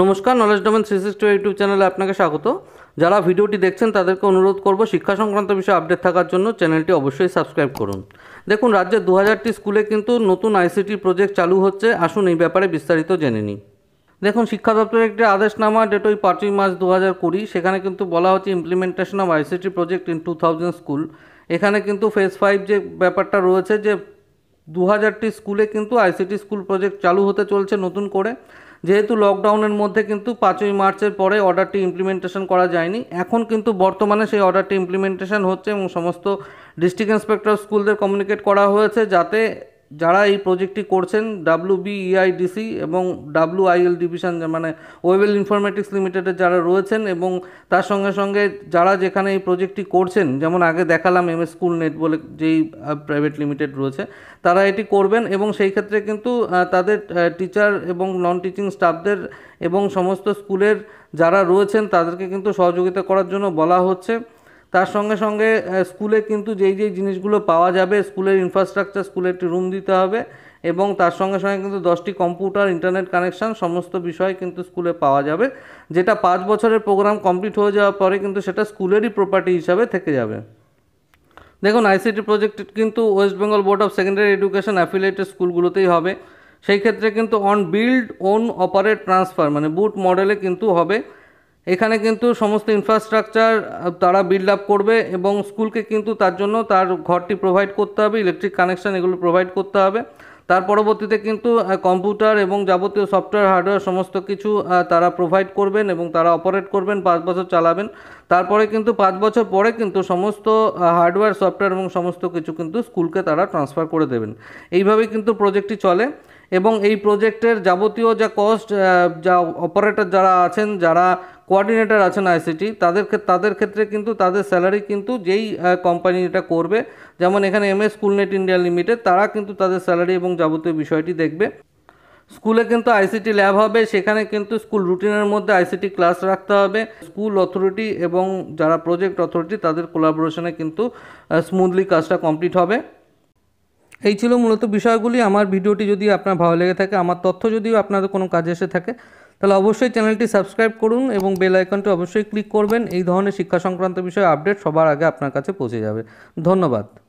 নমস্কার knowledge domain three sixty YouTube চ্যানেলে আপনাকে স্বাগত যারা ভিডিওটি দেখছেন তাদেরকে অনুরোধ করব শিক্ষা সংক্রান্ত বিষয়ে আপডেট থাকার জন্য চ্যানেলটি অবশ্যই সাবস্ক্রাইব করুন দেখুন রাজ্যে দু হাজারটি স্কুলে কিন্তু নতুন আইসিটি প্রজেক্ট চালু হচ্ছে আসুন এই ব্যাপারে বিস্তারিত জেনে নিই দেখুন শিক্ষা দপ্তরের একটি আদেশনামা ডেট ওই পাঁচই মার্চ দু হাজার কুড়ি সেখানে কিন্তু বলা হচ্ছে implementation of ICT project in two thousand school এখানে কিন্তু ফেজ ফাইভ যে ব্যাপারটা রয়েছে যে দু হাজারটি স্কুলে কিন্তু আইসিটি স্কুল প্রজেক্ট চালু হতে চলছে নতুন করে যেহেতু লকডাউনের মধ্যে কিন্তু পাঁচই মার্চের পরে অর্ডারটি ইমপ্লিমেন্টেশন করা যায়নি এখন কিন্তু বর্তমানে সেই অর্ডারটি ইমপ্লিমেন্টেশন হচ্ছে এবং সমস্ত ডিস্ট্রিক্ট ইন্সপেক্টর স্কুলদের কমিউনিকেট করা হয়েছে যাতে যারা এই প্রজেক্টটি করছেন ডাব্লু বিইআইডিসি e এবং ডাব্লু আইএল ডিভিশন মানে ওয়েবেল ইনফরমেটিক্স লিমিটেডের যারা রয়েছেন এবং তার সঙ্গে সঙ্গে যারা যেখানে এই প্রজেক্টটি করছেন যেমন আগে দেখালাম এম এস স্কুল নেট বলে যেই প্রাইভেট লিমিটেড রয়েছে তারা এটি করবেন এবং সেই ক্ষেত্রে কিন্তু তাদের টিচার এবং নন টিচিং স্টাফদের এবং সমস্ত স্কুলের যারা রয়েছেন তাদেরকে কিন্তু সহযোগিতা করার জন্য বলা হচ্ছে তার সঙ্গে সঙ্গে স্কুলে কিন্তু যেই যেই জিনিসগুলো পাওয়া যাবে স্কুলের ইনফ্রাস্ট্রাকচার স্কুলে একটি রুম দিতে হবে এবং তার সঙ্গে সঙ্গে কিন্তু দশটি কম্পিউটার ইন্টারনেট কানেকশান সমস্ত বিষয় কিন্তু স্কুলে পাওয়া যাবে যেটা পাঁচ বছরের প্রোগ্রাম কমপ্লিট হয়ে যাওয়ার পরে কিন্তু সেটা স্কুলেরই প্রপার্টি হিসাবে থেকে যাবে দেখুন আইসিটি প্রজেক্ট কিন্তু West Bengal board of secondary education affiliated স্কুলগুলোতেই হবে সেই ক্ষেত্রে কিন্তু on build own operate transfer মানে বুট মডেলে কিন্তু হবে এখানে কিন্তু সমস্ত ইনফ্রাস্ট্রাকচার তারা বিল্ড আপ করবে এবং স্কুলকে কিন্তু তার জন্য তার ঘরটি প্রোভাইড করতে হবে ইলেকট্রিক কানেকশান এগুলো প্রোভাইড করতে হবে তার পরবর্তীতে কিন্তু কম্পিউটার এবং যাবতীয় সফটওয়্যার হার্ডওয়্যার সমস্ত কিছু তারা প্রোভাইড করবেন এবং তারা অপারেট করবেন পাঁচ বছর চালাবেন তারপরে কিন্তু পাঁচ বছর পরে কিন্তু সমস্ত হার্ডওয়্যার সফটওয়্যার এবং সমস্ত কিছু কিন্তু স্কুলকে তারা ট্রান্সফার করে দেবেন এইভাবেই কিন্তু প্রজেক্টটি চলে এবং এই প্রজেক্টের যাবতীয় যা কস্ট যা অপারেটর যারা আছেন যারা কোয়ার্ডিনেটর আছেন আইসিটি তাদের তাদের ক্ষেত্রে কিন্তু তাদের স্যালারি কিন্তু যেই কোম্পানি এটা করবে যেমন এখানে M S Schoolnet India limited তারা কিন্তু তাদের স্যালারি এবং যাবতীয় বিষয়টি দেখবে স্কুলে কিন্তু আইসিটি ল্যাব হবে সেখানে কিন্তু স্কুল রুটিনের মধ্যে আইসিটি ক্লাস রাখতে হবে স্কুল অথরিটি এবং যারা প্রজেক্ট অথরিটি তাদের কোলাবোরেশনে কিন্তু স্মুথলি কাজটা কমপ্লিট হবে এই ছিল মূলত বিষয়গুলি আমার ভিডিওটি যদি আপনার ভালো লেগে থাকে আমার তথ্য যদিও আপনাদের কোনো কাজে এসে থাকে তাহলে অবশ্যই চ্যানেলটি সাবস্ক্রাইব করুন এবং বেল আইকনটি অবশ্যই ক্লিক করবেন এই ধরনের শিক্ষা সংক্রান্ত বিষয়ে আপডেট সবার আগে আপনার কাছে পৌঁছে যাবে ধন্যবাদ